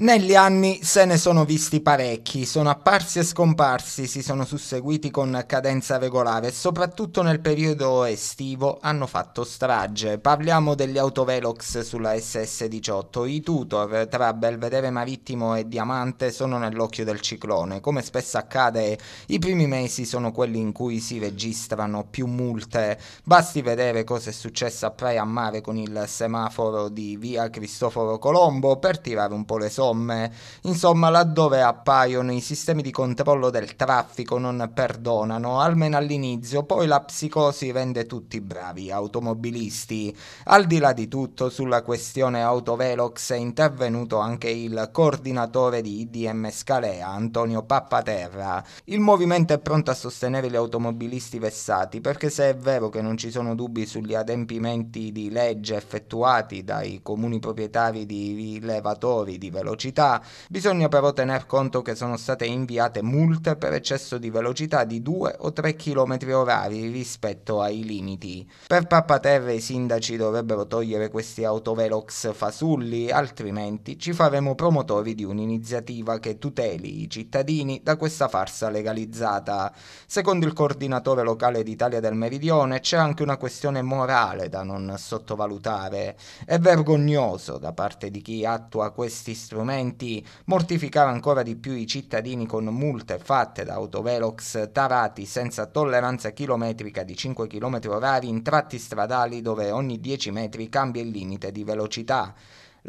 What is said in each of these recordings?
Negli anni se ne sono visti parecchi, sono apparsi e scomparsi, si sono susseguiti con cadenza regolare e soprattutto nel periodo estivo hanno fatto strage. Parliamo degli autovelox sulla SS18, i tutor tra Belvedere Marittimo e Diamante sono nell'occhio del ciclone. Come spesso accade, i primi mesi sono quelli in cui si registrano più multe. Basti vedere cosa è successo a Praia a Mare con il semaforo di via Cristoforo Colombo per tirare un po' le sorte somme, insomma laddove appaiono i sistemi di controllo del traffico non perdonano, almeno all'inizio, poi la psicosi rende tutti bravi automobilisti. Al di là di tutto, sulla questione autovelox è intervenuto anche il coordinatore di IDM Scalea, Antonio Pappaterra. Il movimento è pronto a sostenere gli automobilisti vessati perché se è vero che non ci sono dubbi sugli adempimenti di legge effettuati dai comuni proprietari di elevatori di velocità, velocità. Bisogna però tener conto che sono state inviate multe per eccesso di velocità di 2 o 3 km orari rispetto ai limiti. Per Pappaterra i sindaci dovrebbero togliere questi autovelox fasulli, altrimenti ci faremo promotori di un'iniziativa che tuteli i cittadini da questa farsa legalizzata. Secondo il coordinatore locale d'Italia del Meridione c'è anche una questione morale da non sottovalutare. È vergognoso da parte di chi attua questi strumenti momenti mortificava ancora di più i cittadini con multe fatte da autovelox tarati senza tolleranza chilometrica di 5 km h in tratti stradali dove ogni 10 metri cambia il limite di velocità.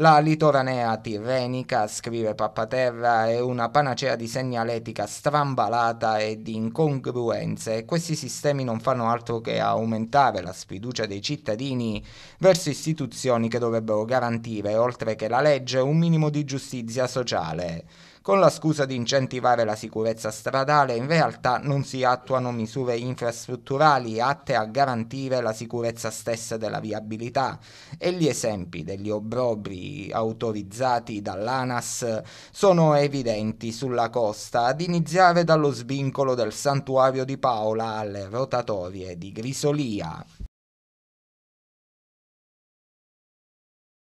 La litoranea tirrenica, scrive Pappaterra, è una panacea di segnaletica strambalata e di incongruenze e questi sistemi non fanno altro che aumentare la sfiducia dei cittadini verso istituzioni che dovrebbero garantire, oltre che la legge, un minimo di giustizia sociale. Con la scusa di incentivare la sicurezza stradale, in realtà non si attuano misure infrastrutturali atte a garantire la sicurezza stessa della viabilità e gli esempi degli obbrobri autorizzati dall'ANAS sono evidenti sulla costa, ad iniziare dallo svincolo del santuario di Paola alle rotatorie di Grisolia.